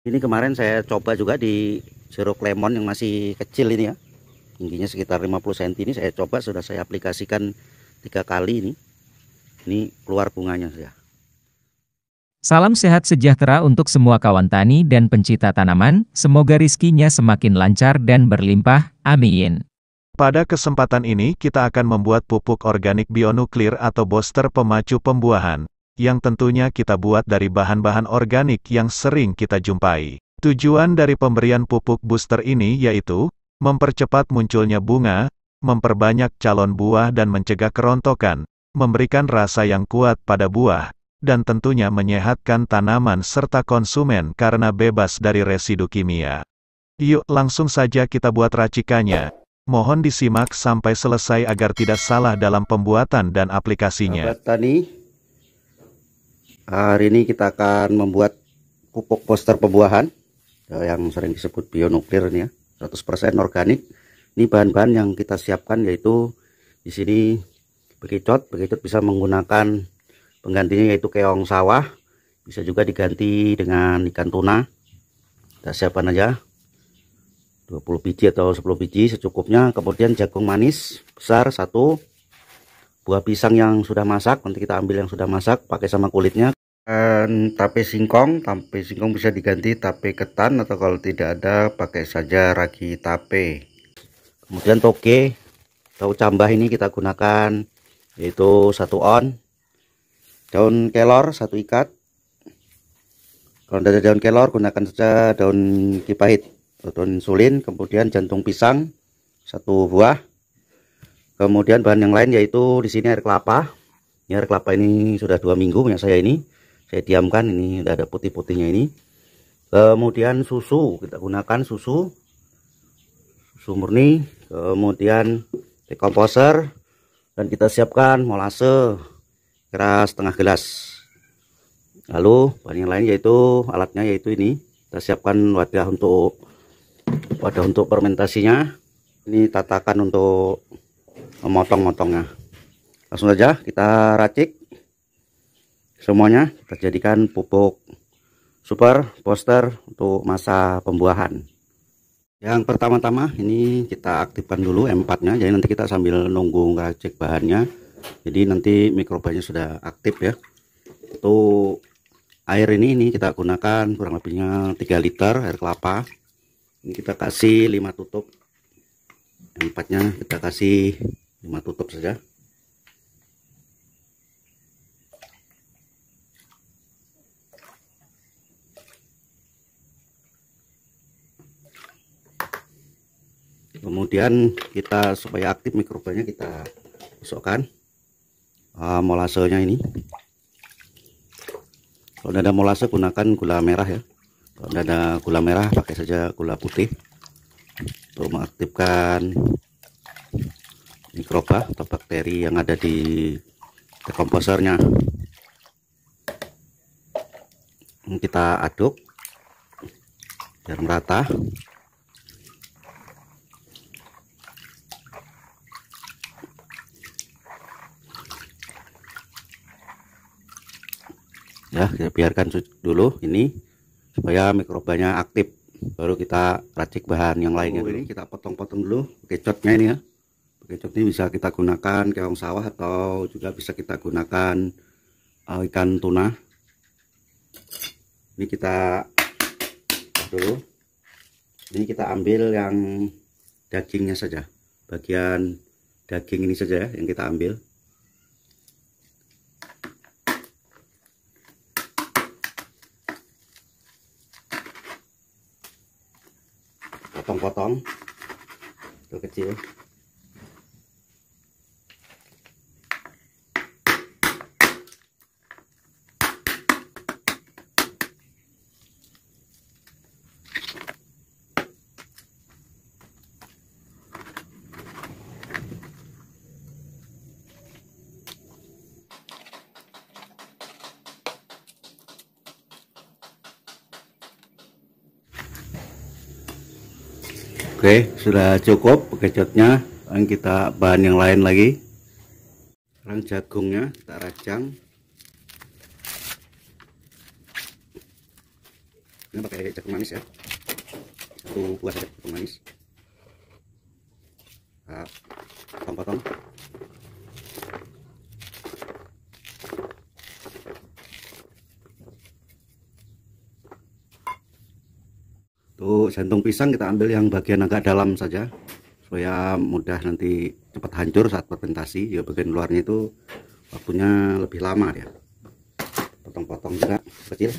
Ini kemarin saya coba juga di jeruk lemon yang masih kecil ini ya. Tingginya sekitar 50 cm ini saya coba sudah saya aplikasikan tiga kali ini. Ini keluar bunganya ya. Salam sehat sejahtera untuk semua kawan tani dan pencinta tanaman, semoga rizkinya semakin lancar dan berlimpah, amin. Pada kesempatan ini kita akan membuat pupuk organik bionuklir atau booster pemacu pembuahan yang tentunya kita buat dari bahan-bahan organik yang sering kita jumpai. Tujuan dari pemberian pupuk booster ini yaitu, mempercepat munculnya bunga, memperbanyak calon buah dan mencegah kerontokan, memberikan rasa yang kuat pada buah, dan tentunya menyehatkan tanaman serta konsumen karena bebas dari residu kimia. Yuk langsung saja kita buat racikannya. Mohon disimak sampai selesai agar tidak salah dalam pembuatan dan aplikasinya. Sahabat tani, hari ini kita akan membuat pupuk poster pembuahan ya, yang sering disebut bionuklir ini ya 100% organik ini bahan-bahan yang kita siapkan yaitu di sini bekicot bekicot bisa menggunakan penggantinya yaitu keong sawah bisa juga diganti dengan ikan tuna kita siapkan aja 20 biji atau 10 biji secukupnya kemudian jagung manis besar satu buah pisang yang sudah masak nanti kita ambil yang sudah masak pakai sama kulitnya dan ehm, tape singkong tape singkong bisa diganti tape ketan atau kalau tidak ada pakai saja ragi tape kemudian toge atau cambah ini kita gunakan yaitu satu on daun kelor satu ikat kalau ada daun kelor gunakan saja daun kipahit atau daun insulin kemudian jantung pisang satu buah kemudian bahan yang lain yaitu di sini air kelapa ini air kelapa ini sudah dua minggu punya saya ini saya diamkan ini udah ada putih-putihnya ini kemudian susu kita gunakan susu susu murni kemudian dekomposer dan kita siapkan molase keras setengah gelas lalu bahan yang lain yaitu alatnya yaitu ini kita siapkan wadah untuk wadah untuk fermentasinya ini tatakan untuk memotong-motongnya langsung saja kita racik semuanya kita jadikan pupuk super poster untuk masa pembuahan yang pertama-tama ini kita aktifkan dulu M4 nya jadi nanti kita sambil nunggu ngeracik bahannya jadi nanti mikrobanya sudah aktif ya untuk air ini ini kita gunakan kurang lebihnya 3 liter air kelapa ini kita kasih 5 tutup M4 nya kita kasih 5 tutup saja kemudian kita supaya aktif mikrobanya kita masukkan uh, ah, molasenya ini kalau tidak ada molase gunakan gula merah ya kalau tidak ada gula merah pakai saja gula putih untuk mengaktifkan mikroba atau bakteri yang ada di dekomposernya kita aduk biar merata ya kita biarkan dulu ini supaya mikrobanya aktif baru kita racik bahan yang lainnya oh, ini kita potong-potong dulu kecotnya ini ya kecot ini bisa kita gunakan keong sawah atau juga bisa kita gunakan uh, ikan tuna ini kita dulu ini kita ambil yang dagingnya saja bagian daging ini saja ya yang kita ambil look at you. Oke, sudah cukup kecotnya. Sekarang kita bahan yang lain lagi. Sekarang jagungnya kita rajang. Ini pakai jagung manis ya. Satu buah jagung manis. Nah, potong-potong. Untuk jantung pisang kita ambil yang bagian agak dalam saja supaya mudah nanti cepat hancur saat fermentasi. Ya bagian luarnya itu waktunya lebih lama ya. Potong-potong juga kecil.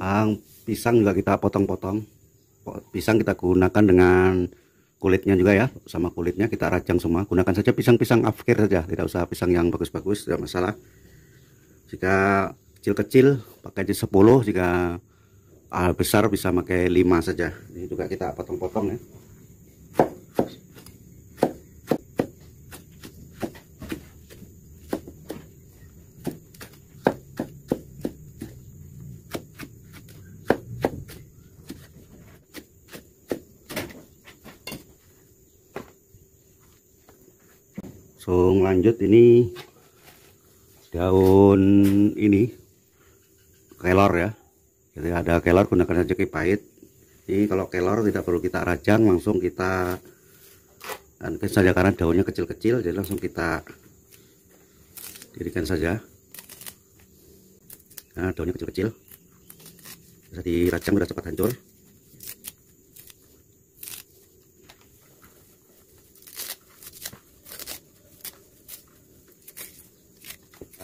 Ang pisang juga kita potong-potong pisang kita gunakan dengan kulitnya juga ya sama kulitnya kita rajang semua gunakan saja pisang-pisang afkir saja tidak usah pisang yang bagus-bagus tidak masalah jika kecil-kecil pakai di 10 jika ah, besar bisa pakai 5 saja ini juga kita potong-potong ya langsung lanjut ini daun ini kelor ya jadi ada kelor gunakan saja pahit ini kalau kelor tidak perlu kita rajang langsung kita dan saja karena daunnya kecil-kecil jadi langsung kita dirikan saja nah daunnya kecil-kecil bisa dirajang sudah cepat hancur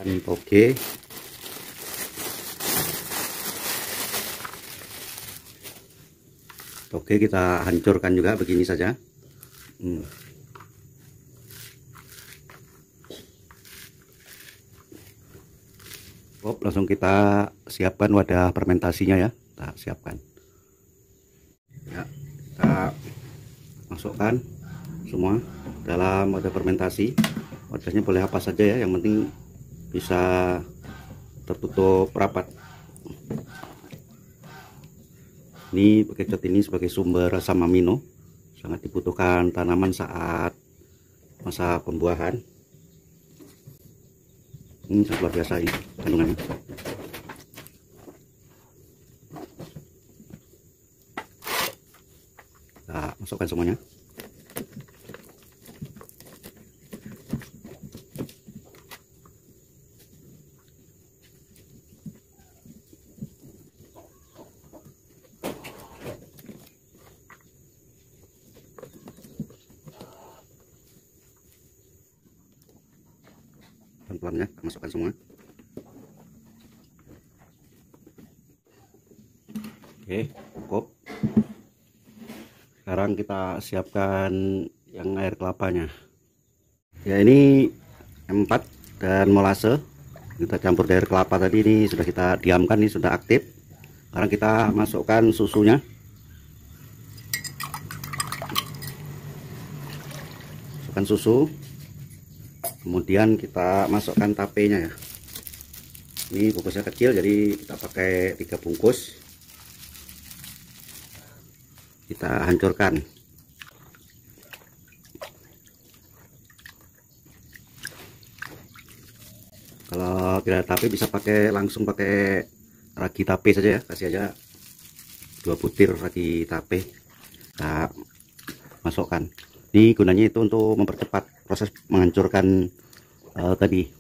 bahan oke kita hancurkan juga begini saja hmm. Hop, langsung kita siapkan wadah fermentasinya ya kita siapkan ya kita masukkan semua dalam wadah fermentasi wadahnya boleh apa saja ya yang penting bisa tertutup rapat ini pakai cat ini sebagai sumber asam amino sangat dibutuhkan tanaman saat masa pembuahan ini sangat luar biasa ini kandungannya nah, masukkan semuanya keluarnya masukkan semua oke cukup sekarang kita siapkan yang air kelapanya ya ini M4 dan molase kita campur air kelapa tadi ini sudah kita diamkan ini sudah aktif sekarang kita masukkan susunya masukkan susu kemudian kita masukkan tapenya ya ini bungkusnya kecil jadi kita pakai tiga bungkus kita hancurkan kalau tidak tape bisa pakai langsung pakai ragi tape saja ya kasih aja dua butir ragi tape kita masukkan ini gunanya itu untuk mempercepat proses menghancurkan uh, tadi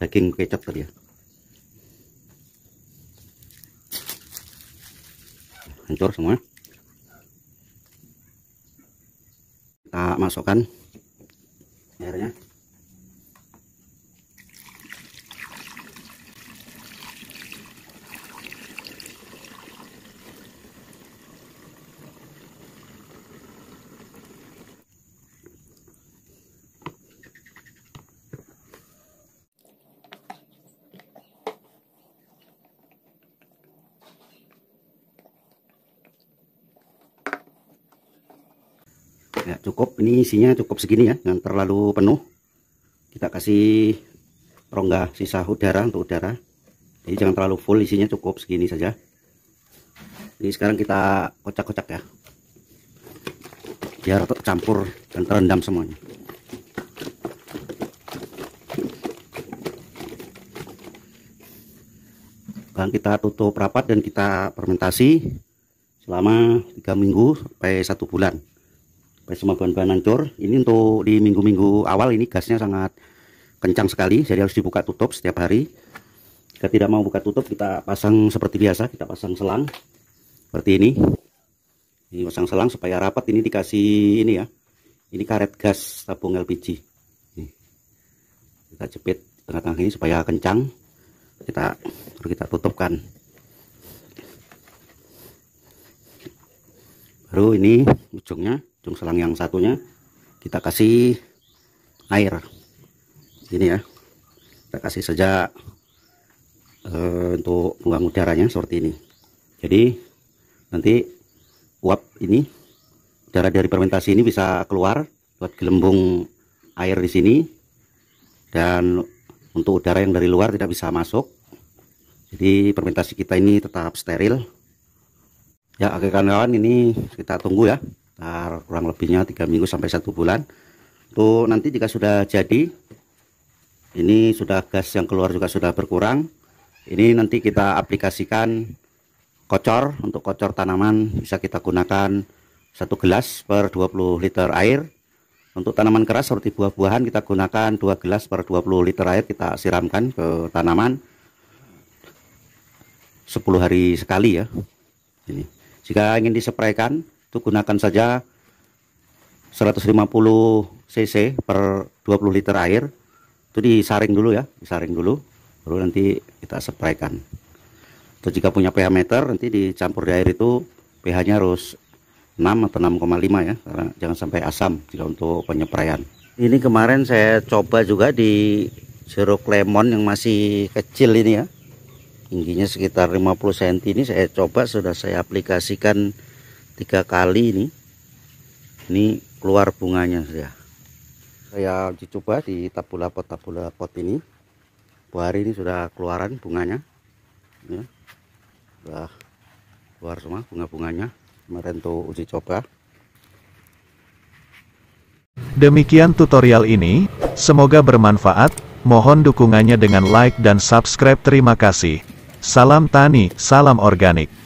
daging kecap tadi ya hancur semua kita masukkan airnya cukup ini isinya cukup segini ya jangan terlalu penuh kita kasih rongga sisa udara untuk udara jadi jangan terlalu full isinya cukup segini saja ini sekarang kita kocak-kocak ya biar tercampur dan terendam semuanya sekarang kita tutup rapat dan kita fermentasi selama 3 minggu sampai 1 bulan bersama bahan-bahan hancur ini untuk di minggu-minggu awal ini gasnya sangat kencang sekali jadi harus dibuka tutup setiap hari jika tidak mau buka tutup kita pasang seperti biasa kita pasang selang seperti ini ini pasang selang supaya rapat ini dikasih ini ya ini karet gas tabung LPG ini. kita jepit tengah-tengah ini supaya kencang kita kita tutupkan baru ini ujungnya ujung selang yang satunya kita kasih air ini ya kita kasih saja e, eh, untuk buang udaranya seperti ini jadi nanti uap ini udara dari fermentasi ini bisa keluar buat gelembung air di sini dan untuk udara yang dari luar tidak bisa masuk jadi fermentasi kita ini tetap steril ya oke kawan-kawan ini kita tunggu ya sekitar kurang lebihnya tiga minggu sampai satu bulan tuh nanti jika sudah jadi ini sudah gas yang keluar juga sudah berkurang ini nanti kita aplikasikan kocor untuk kocor tanaman bisa kita gunakan satu gelas per 20 liter air untuk tanaman keras seperti buah-buahan kita gunakan dua gelas per 20 liter air kita siramkan ke tanaman 10 hari sekali ya ini jika ingin disepraikan itu gunakan saja 150 cc per 20 liter air itu disaring dulu ya disaring dulu baru nanti kita spraykan atau jika punya pH meter nanti dicampur di air itu pH nya harus 6 atau 6,5 ya karena jangan sampai asam jika untuk penyepraian ini kemarin saya coba juga di jeruk lemon yang masih kecil ini ya tingginya sekitar 50 cm ini saya coba sudah saya aplikasikan tiga kali ini ini keluar bunganya sudah saya uji coba di tabula pot tabula pot ini buah hari ini sudah keluaran bunganya ya. sudah keluar semua bunga-bunganya kemarin tuh uji coba demikian tutorial ini semoga bermanfaat mohon dukungannya dengan like dan subscribe terima kasih salam tani salam organik